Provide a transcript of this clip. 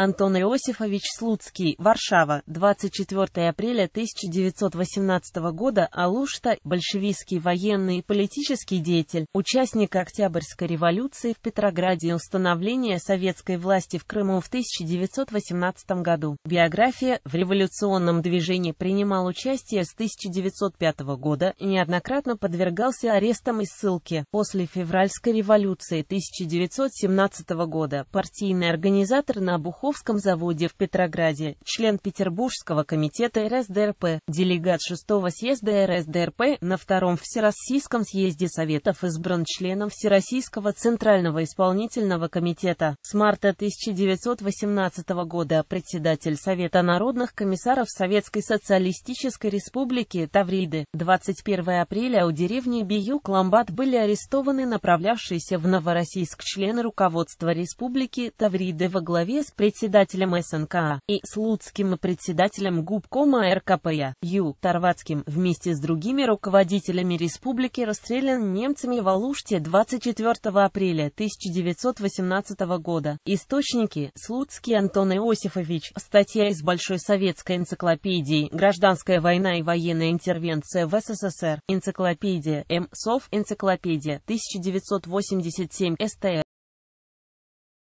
Антон Иосифович Слуцкий, Варшава, 24 апреля 1918 года, Алушта, большевистский военный и политический деятель, участник Октябрьской революции в Петрограде и установления советской власти в Крыму в 1918 году. Биография в революционном движении принимал участие с 1905 года и неоднократно подвергался арестам и ссылке. После февральской революции 1917 года партийный организатор Набухов Московском заводе в Петрограде, член Петербургского комитета РСДРП, делегат 6 съезда РСДРП, на втором Всероссийском съезде Советов избран членом Всероссийского Центрального исполнительного комитета. С марта 1918 года председатель Совета народных комиссаров Советской социалистической республики Тавриды. 21 апреля у деревни Биюк-Ламбат были арестованы направлявшиеся в Новороссийск члены руководства республики Тавриды во главе с председателем председателем СНК и Слуцким председателем губкома РКПЯ Ю. Тарватским вместе с другими руководителями республики расстрелян немцами в Алуште 24 апреля 1918 года. Источники Слуцкий Антон Иосифович. Статья из Большой советской энциклопедии «Гражданская война и военная интервенция в СССР». Энциклопедия М. Сов. Энциклопедия 1987 СТР.